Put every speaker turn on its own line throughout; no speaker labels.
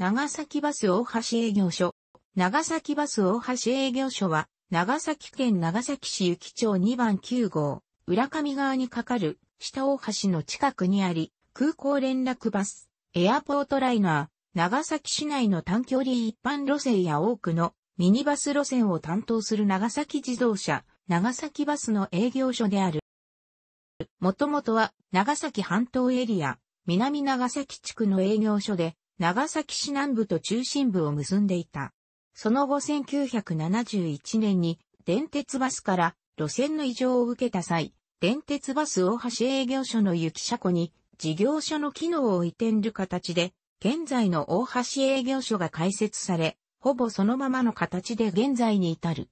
長崎バス大橋営業所。長崎バス大橋営業所は、長崎県長崎市行町2番9号、浦上側にかかる、下大橋の近くにあり、空港連絡バス、エアポートライナー、長崎市内の短距離一般路線や多くのミニバス路線を担当する長崎自動車、長崎バスの営業所である。もともとは長崎半島エリア、南長崎地区の営業所で、長崎市南部と中心部を結んでいた。その後1971年に電鉄バスから路線の異常を受けた際、電鉄バス大橋営業所の雪車庫に事業所の機能を移転る形で、現在の大橋営業所が開設され、ほぼそのままの形で現在に至る。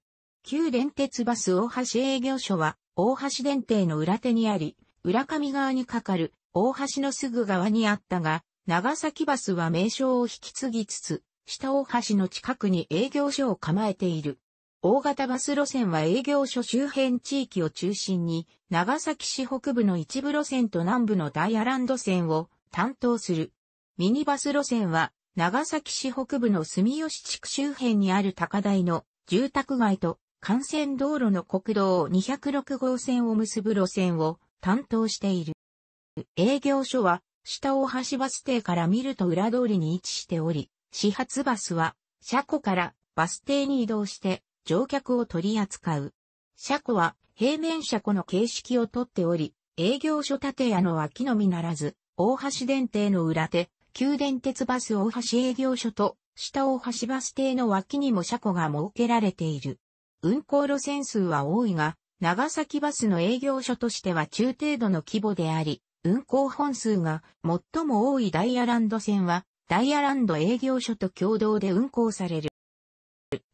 旧電鉄バス大橋営業所は、大橋電停の裏手にあり、浦上側にかかる大橋のすぐ側にあったが、長崎バスは名称を引き継ぎつつ、下大橋の近くに営業所を構えている。大型バス路線は営業所周辺地域を中心に、長崎市北部の一部路線と南部のダイヤランド線を担当する。ミニバス路線は、長崎市北部の住吉地区周辺にある高台の住宅街と幹線道路の国道206号線を結ぶ路線を担当している。営業所は下大橋バス停から見ると裏通りに位置しており、始発バスは、車庫からバス停に移動して、乗客を取り扱う。車庫は、平面車庫の形式をとっており、営業所建屋の脇のみならず、大橋電停の裏手、旧電鉄バス大橋営業所と、下大橋バス停の脇にも車庫が設けられている。運行路線数は多いが、長崎バスの営業所としては中程度の規模であり、運行本数が最も多いダイヤランド線は、ダイヤランド営業所と共同で運行される。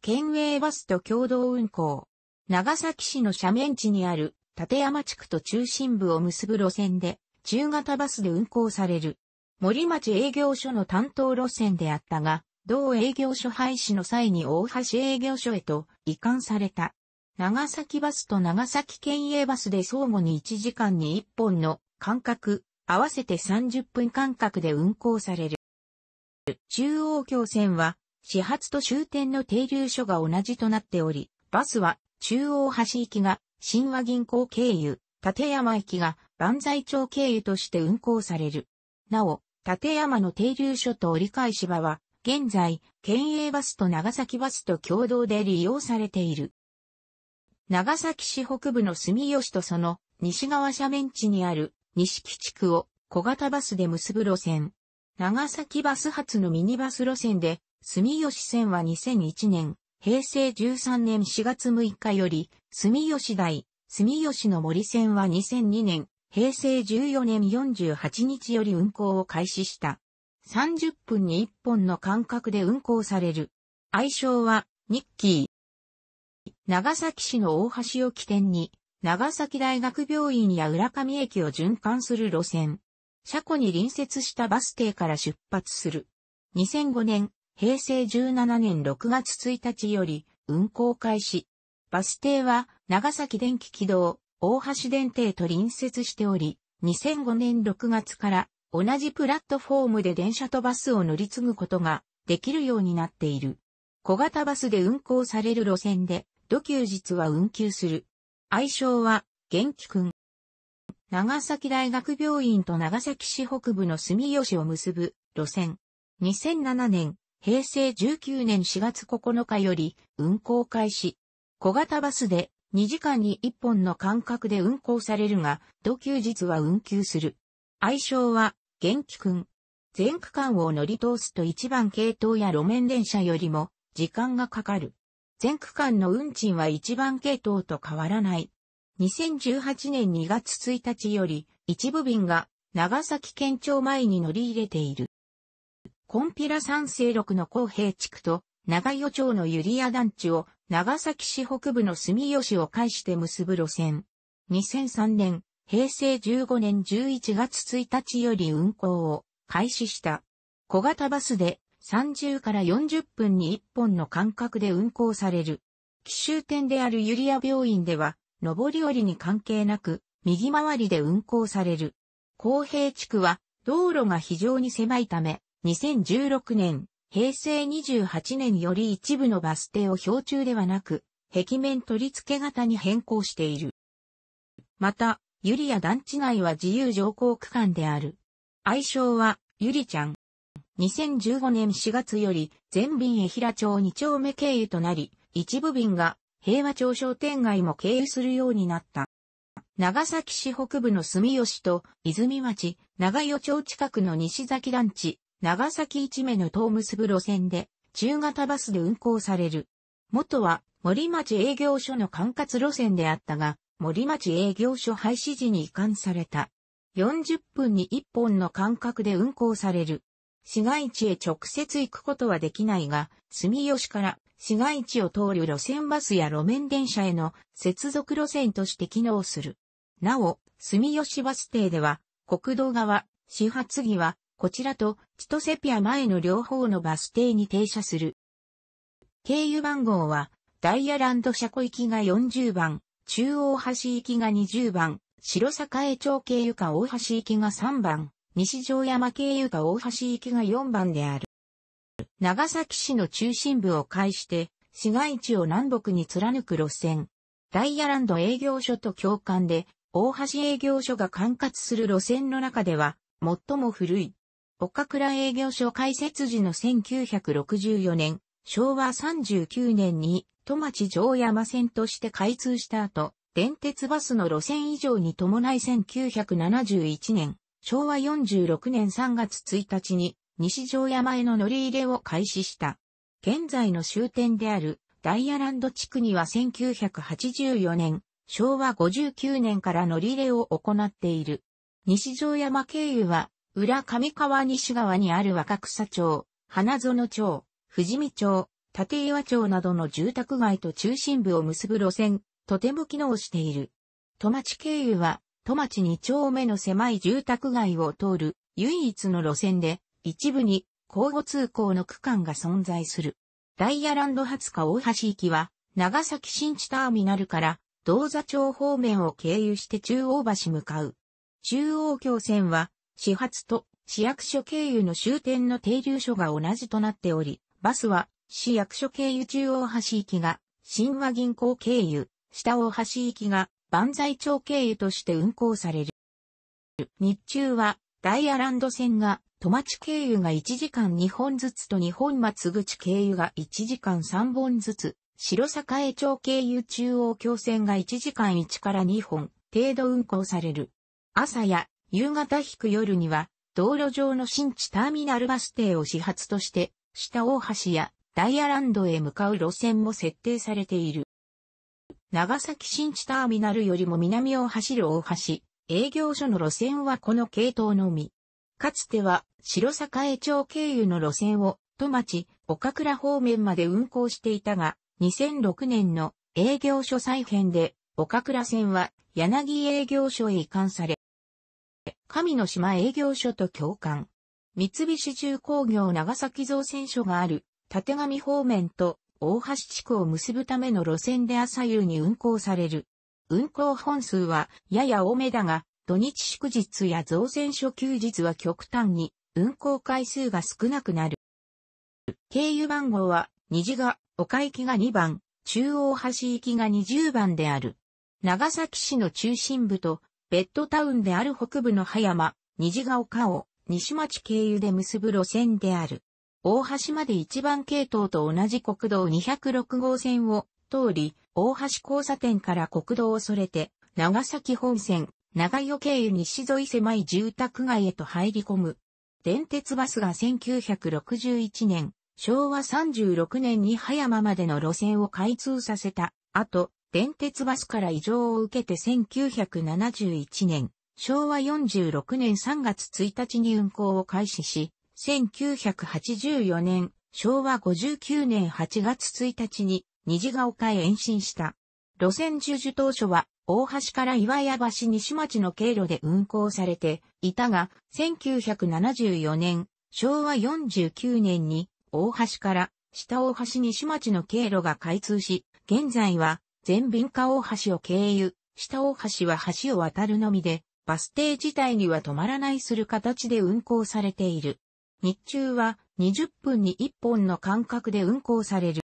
県営バスと共同運行。長崎市の斜面地にある立山地区と中心部を結ぶ路線で、中型バスで運行される。森町営業所の担当路線であったが、同営業所廃止の際に大橋営業所へと移管された。長崎バスと長崎県営バスで相互に1時間に1本の間隔、合わせて30分間隔で運行される。中央京線は、始発と終点の停留所が同じとなっており、バスは、中央橋行きが、新和銀行経由、立山駅が、万歳町経由として運行される。なお、立山の停留所と折り返し場は、現在、県営バスと長崎バスと共同で利用されている。長崎市北部の住吉とその西側斜面地にある西木地区を小型バスで結ぶ路線。長崎バス発のミニバス路線で、住吉線は2001年、平成13年4月6日より、住吉台、住吉の森線は2002年、平成14年48日より運行を開始した。30分に1本の間隔で運行される。愛称は、ニッキー。長崎市の大橋を起点に、長崎大学病院や浦上駅を循環する路線。車庫に隣接したバス停から出発する。2005年、平成17年6月1日より運行開始。バス停は長崎電気軌道、大橋電停と隣接しており、2005年6月から同じプラットフォームで電車とバスを乗り継ぐことができるようになっている。小型バスで運行される路線で、土休日は運休する。愛称は、元気くん。長崎大学病院と長崎市北部の住吉を結ぶ路線。2007年、平成19年4月9日より運行開始。小型バスで2時間に1本の間隔で運行されるが、土休日は運休する。愛称は、元気くん。全区間を乗り通すと1番系統や路面電車よりも時間がかかる。全区間の運賃は一番系統と変わらない。2018年2月1日より一部便が長崎県庁前に乗り入れている。コンピラ三世六の公平地区と長与町のユリア団地を長崎市北部の住吉を介して結ぶ路線。2003年、平成15年11月1日より運行を開始した。小型バスで30から40分に1本の間隔で運行される。奇襲点であるユリア病院では、上り降りに関係なく、右回りで運行される。公平地区は、道路が非常に狭いため、2016年、平成28年より一部のバス停を標柱ではなく、壁面取り付け型に変更している。また、ユリア団地内は自由乗降区間である。愛称は、ユリちゃん。2015年4月より全便江平町2丁目経由となり、一部便が平和町商店街も経由するようになった。長崎市北部の住吉と泉町、長与町近くの西崎団地、長崎一目の東結ぶ路線で中型バスで運行される。元は森町営業所の管轄路線であったが、森町営業所廃止時に移管された。40分に1本の間隔で運行される。市街地へ直接行くことはできないが、住吉から市街地を通る路線バスや路面電車への接続路線として機能する。なお、住吉バス停では、国道側、始発着は、こちらと、千歳ピア前の両方のバス停に停車する。経由番号は、ダイヤランド車庫行きが40番、中央橋行きが20番、白坂江町経由か大橋行きが3番。西城山経由か大橋行きが4番である。長崎市の中心部を介して、市街地を南北に貫く路線。ダイヤランド営業所と共感で、大橋営業所が管轄する路線の中では、最も古い。岡倉営業所開設時の1964年、昭和39年に、戸町城山線として開通した後、電鉄バスの路線以上に伴い1971年、昭和46年3月1日に西城山への乗り入れを開始した。現在の終点であるダイヤランド地区には1984年、昭和59年から乗り入れを行っている。西城山経由は、裏上川西側にある若草町、花園町、富士見町、立岩町などの住宅街と中心部を結ぶ路線、とても機能している。戸町経由は、戸町二丁目の狭い住宅街を通る唯一の路線で、一部に交互通行の区間が存在する。ダイヤランド20日大橋行きは、長崎新地ターミナルから、銅座町方面を経由して中央橋向かう。中央橋線は、始発と市役所経由の終点の停留所が同じとなっており、バスは市役所経由中央橋行きが、新和銀行経由、下大橋行きが、万歳町経由として運行される。日中は、ダイヤランド線が、戸町経由が1時間2本ずつと日本松口経由が1時間3本ずつ、白栄町経由中央橋線が1時間1から2本程度運行される。朝や夕方引く夜には、道路上の新地ターミナルバス停を始発として、下大橋やダイヤランドへ向かう路線も設定されている。長崎新地ターミナルよりも南を走る大橋、営業所の路線はこの系統のみ。かつては、白栄町経由の路線を、戸町、岡倉方面まで運行していたが、2006年の営業所再編で、岡倉線は柳営業所へ移管され、神の島営業所と共感。三菱重工業長崎造船所がある、縦上方面と大橋地区を結ぶための路線で朝夕に運行される。運行本数はやや多めだが、土日祝日や造船所休日は極端に運行回数が少なくなる。経由番号は、虹が、岡行きが2番、中央橋行きが20番である。長崎市の中心部と、ベッドタウンである北部の葉山、虹が丘を西町経由で結ぶ路線である。大橋まで1番系統と同じ国道206号線を通り、大橋交差点から国道をそれて、長崎本線、長与経由西沿い狭い住宅街へと入り込む。電鉄バスが1961年、昭和36年に葉山までの路線を開通させた後、電鉄バスから異常を受けて1971年、昭和46年3月1日に運行を開始し、1984年、昭和59年8月1日に虹ヶ丘へ延伸した。路線従事当初は、大橋から岩屋橋西町の経路で運行されていたが、1974年、昭和49年に、大橋から下大橋西町の経路が開通し、現在は全便下大橋を経由、下大橋は橋を渡るのみで、バス停自体には止まらないする形で運行されている。日中は20分に1本の間隔で運行される。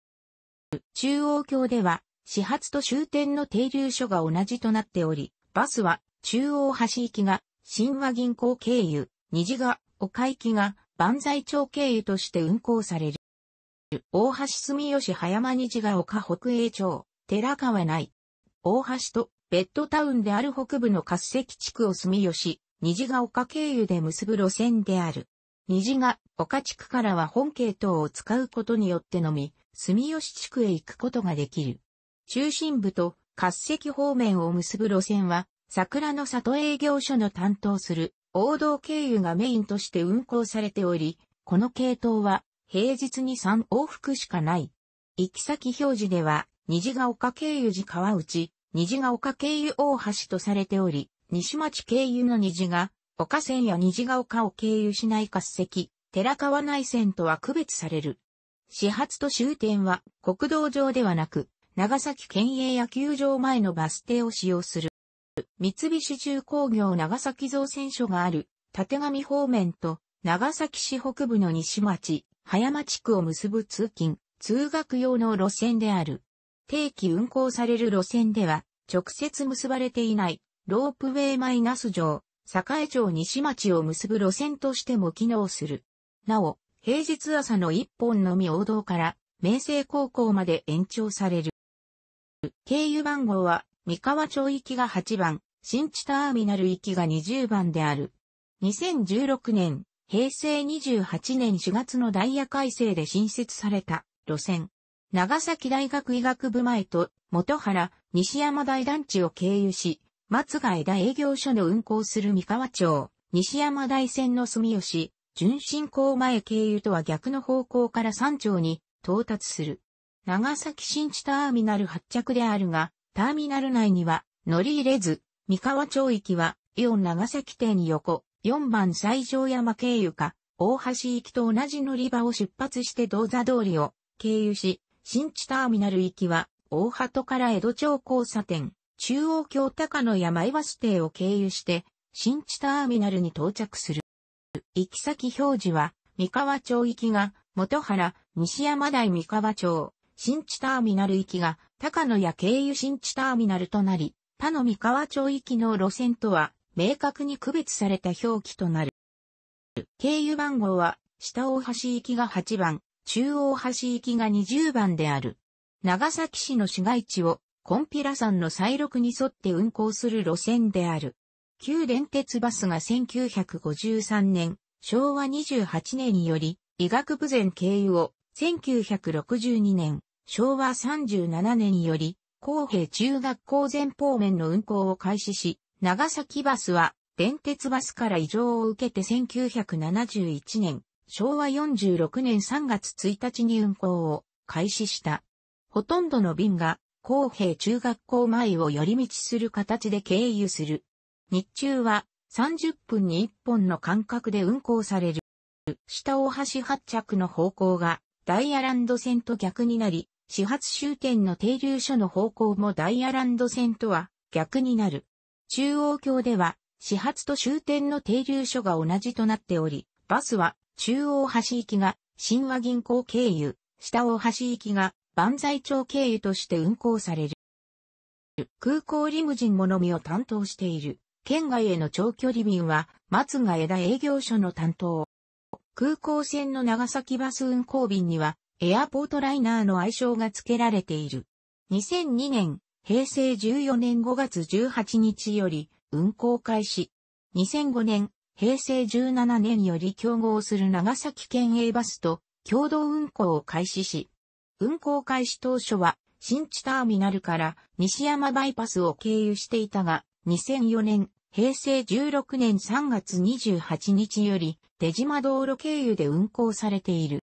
中央橋では始発と終点の停留所が同じとなっており、バスは中央橋行きが新和銀行経由、虹が岡行きが万歳町経由として運行される。大橋住吉葉山虹が丘北栄町、寺川内。大橋とベッドタウンである北部の滑石地区を住吉、虹が丘経由で結ぶ路線である。虹が、岡地区からは本系統を使うことによってのみ、住吉地区へ行くことができる。中心部と滑石方面を結ぶ路線は、桜の里営業所の担当する、王道経由がメインとして運行されており、この系統は、平日に3往復しかない。行き先表示では、虹が丘経由時川内、虹が丘経由大橋とされており、西町経由の虹が、岡線や虹ヶ丘を経由しない滑石、寺川内線とは区別される。始発と終点は国道上ではなく、長崎県営野球場前のバス停を使用する。三菱重工業長崎造船所がある、立上方面と長崎市北部の西町、早間地区を結ぶ通勤、通学用の路線である。定期運行される路線では、直接結ばれていない、ロープウェイマイナス上、栄町西町を結ぶ路線としても機能する。なお、平日朝の一本のみ王道から、明星高校まで延長される。経由番号は、三河町行きが8番、新地ターミナル行きが20番である。2016年、平成28年4月のダイヤ改正で新設された路線。長崎大学医学部前と元原西山大団地を経由し、松が枝営業所の運行する三河町、西山大線の住吉、純進港前経由とは逆の方向から山頂に到達する。長崎新地ターミナル発着であるが、ターミナル内には乗り入れず、三河町行きはイオン長崎店横、4番西条山経由か、大橋行きと同じ乗り場を出発して銅座通りを経由し、新地ターミナル行きは大鳩から江戸町交差点、中央京高野山岩指定を経由して、新地ターミナルに到着する。行き先表示は、三河町行きが、元原、西山台三河町、新地ターミナル行きが、高野屋経由新地ターミナルとなり、他の三河町行きの路線とは、明確に区別された表記となる。経由番号は、下大橋行きが8番、中央橋行きが20番である。長崎市の市街地をコンピラ山の再録に沿って運行する路線である。旧電鉄バスが1953年、昭和28年により、医学部前経由を、1962年、昭和37年により、公平中学校前方面の運行を開始し、長崎バスは、電鉄バスから異常を受けて1971年、昭和46年3月1日に運行を開始した。ほとんどの便が公平中学校前を寄り道する形で経由する。日中は30分に1本の間隔で運行される。下大橋発着の方向がダイヤランド線と逆になり、始発終点の停留所の方向もダイヤランド線とは逆になる。中央橋では始発と終点の停留所が同じとなっており、バスは中央橋行きが新和銀行経由、下大橋行きが万歳町経由として運行される。空港リムジンものみを担当している。県外への長距離便は、松が枝営業所の担当。空港線の長崎バス運行便には、エアポートライナーの愛称が付けられている。2002年、平成14年5月18日より運行開始。2005年、平成17年より競合する長崎県営バスと共同運行を開始し、運行開始当初は、新地ターミナルから西山バイパスを経由していたが、2004年、平成16年3月28日より、出島道路経由で運行されている。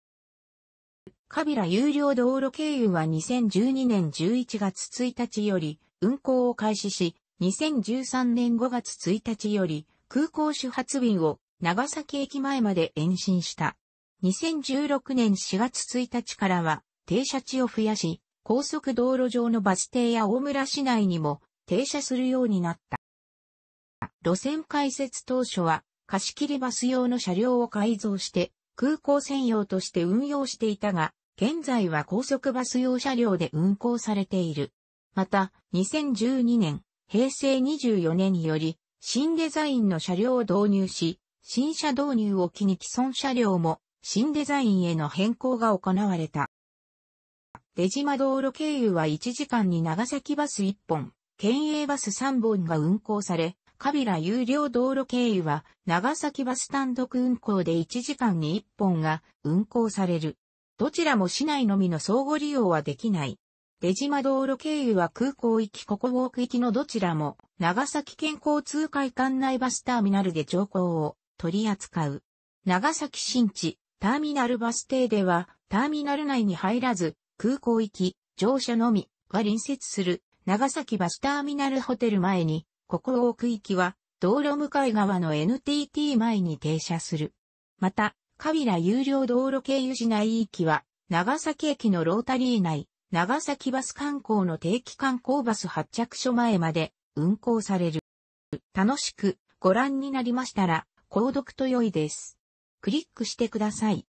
カビラ有料道路経由は2012年11月1日より運行を開始し、2013年5月1日より空港始発便を長崎駅前まで延伸した。2016年4月1日からは停車地を増やし、高速道路上のバス停や大村市内にも停車するようになった。路線開設当初は貸し切りバス用の車両を改造して空港専用として運用していたが、現在は高速バス用車両で運行されている。また、2012年、平成24年により、新デザインの車両を導入し、新車導入を機に既存車両も新デザインへの変更が行われた。出島道路経由は1時間に長崎バス1本、県営バス3本が運行され、カビラ有料道路経由は長崎バス単独運行で1時間に1本が運行される。どちらも市内のみの相互利用はできない。出島道路経由は空港行き、ここウォーク行きのどちらも長崎県交通会館内バスターミナルで乗降を取り扱う。長崎新地ターミナルバス停ではターミナル内に入らず空港行き、乗車のみが隣接する長崎バスターミナルホテル前に、ここを区域は道路向かい側の NTT 前に停車する。また、カビラ有料道路経由時内きは、長崎駅のロータリー内、長崎バス観光の定期観光バス発着所前まで運行される。楽しくご覧になりましたら、購読と良いです。クリックしてください。